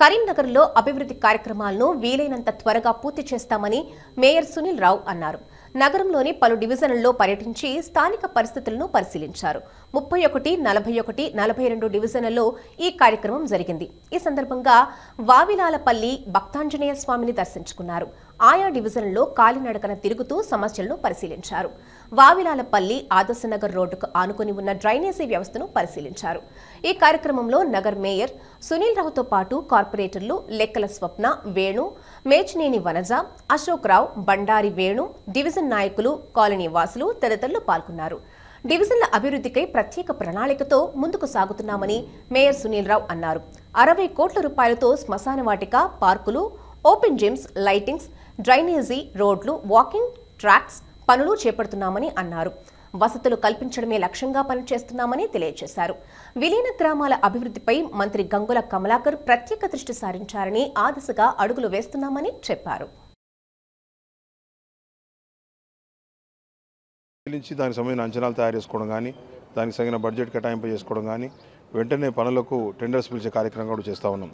కరీంనగర్లో అభివృద్ధి కార్యక్రమాలను వీలైనంత త్వరగా పూర్తి చేస్తామని మేయర్ సునీల్ రావు అన్నారు నగరంలోని పలు డివిజన్లలో పర్యటించి స్థానిక పరిస్థితులను పరిశీలించారు ముప్పై ఒకటి నలభై ఒకటి నలభై రెండు డివిజన్లలో ఈ కార్యక్రమం జరిగింది ఈ సందర్భంగా వావిలాలపల్లి భక్తాంజనేయ స్వామిని దర్శించుకున్నారు ఆయా డివిజన్లో కాలినడకన తిరుగుతూ సమస్యలను పరిశీలించారు వావిలాలపల్లి ఆదర్శనగర్ రోడ్డుకు ఆనుకుని ఉన్న డ్రైనేజీ వ్యవస్థను పరిశీలించారు ఈ కార్యక్రమంలో నగర్ మేయర్ సునీల్ రావుతో పాటు కార్పొరేటర్లు లెక్కల స్వప్న వేణు మేచినేని వనజ అశోక్ రావు బండారి వేణు డివిజన్ నాయకులు కాలనీ వాసులు తదితరులు పాల్గొన్నారు డివిజన్ల అభివృద్ధికై ప్రత్యేక ప్రణాళికతో ముందుకు సాగుతున్నామని మేయర్ సునీల్ రావు అన్నారు అరవై కోట్ల రూపాయలతో శ్మశాన వాటిక పార్కులు ఓపెన్ జిమ్స్ లైటింగ్స్ డ్రైనేజీ రోడ్లు వాకింగ్ ట్రాక్స్ పనులు చేపడుతున్నామని అన్నారు వసతులు కల్పించడమే లక్ష్యంగా పనిచేస్తున్నామని తెలియజేశారు విలీన గ్రామాల అభివృద్ధిపై మంత్రి గంగుల కమలాకర్ ప్రత్యేక దృష్టి సారించారని ఆ దిశగా అడుగులు వేస్తున్నామని చెప్పారు నుంచి దానికి సంబంధించిన అంచనాలు తయారు చేసుకోవడం కానీ దానికి తగిన బడ్జెట్ కేటాయింపు చేసుకోవడం కానీ వెంటనే పనులకు టెండర్స్ పిలిచే కార్యక్రమం కూడా చేస్తూ ఉన్నాం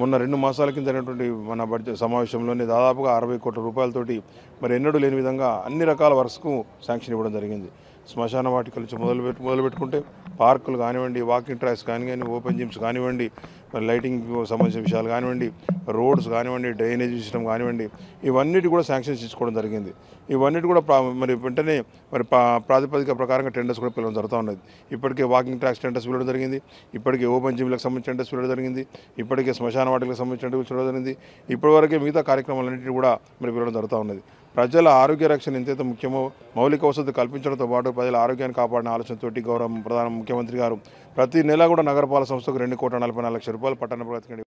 మొన్న రెండు మాసాల కింద జరిగినటువంటి మన బడ్జెట్ సమావేశంలోనే దాదాపుగా అరవై కోట్ల రూపాయలతోటి మరి ఎన్నడూ లేని విధంగా అన్ని రకాల వరుసకు శాంక్షన్ ఇవ్వడం జరిగింది శ్మశాన వాటికల నుంచి మొదలు పెట్టు మొదలు పెట్టుకుంటే పార్కులు కానివ్వండి వాకింగ్ ట్రాక్స్ కానివ్వండి ఓపెన్ జిమ్స్ కానివ్వండి మరి లైటింగ్ సంబంధించిన విషయాలు కానివ్వండి రోడ్స్ కానివ్వండి డ్రైనేజ్ సిస్టమ్ కానివ్వండి ఇవన్నిటి కూడా శాంక్షన్స్ తీసుకోవడం జరిగింది ఇవన్నిటి కూడా మరి వెంటనే మరి ప్రాతిపదిక ప్రకారంగా టెండర్స్ కూడా పిలవడం జరుగుతూ ఉన్నది ఇప్పటికే వాకింగ్ ట్రాక్స్ టెండర్స్ పిలవడం జరిగింది ఇప్పటికే ఓపెన్ జిమ్లకు సంబంధించి టెండర్స్ పిలవడం జరిగింది ఇప్పటికే శ్మశాన వాటికి సంబంధించిన టెండర్ పిలవడం జరిగింది ఇప్పటివరకే మిగతా కార్యక్రమాలన్నింటినీ కూడా మరి పిలవడం జరుగుతూ ఉన్నది ప్రజల ఆరోగ్య రక్షణ ఎంతైతే ముఖ్యమో మౌలిక వసతులు కల్పించడంతో పాటు ప్రజల ఆరోగ్యాన్ని కాపాడిన ఆలోచనతోటి గౌరవం ప్రధాన ముఖ్యమంత్రి గారు ప్రతి నెలా కూడా నగరపాలక సంస్థకు రెండు కోట్ల నలభై నాలుగు లక్షల రూపాయలు పట్టణ ప్రగతికి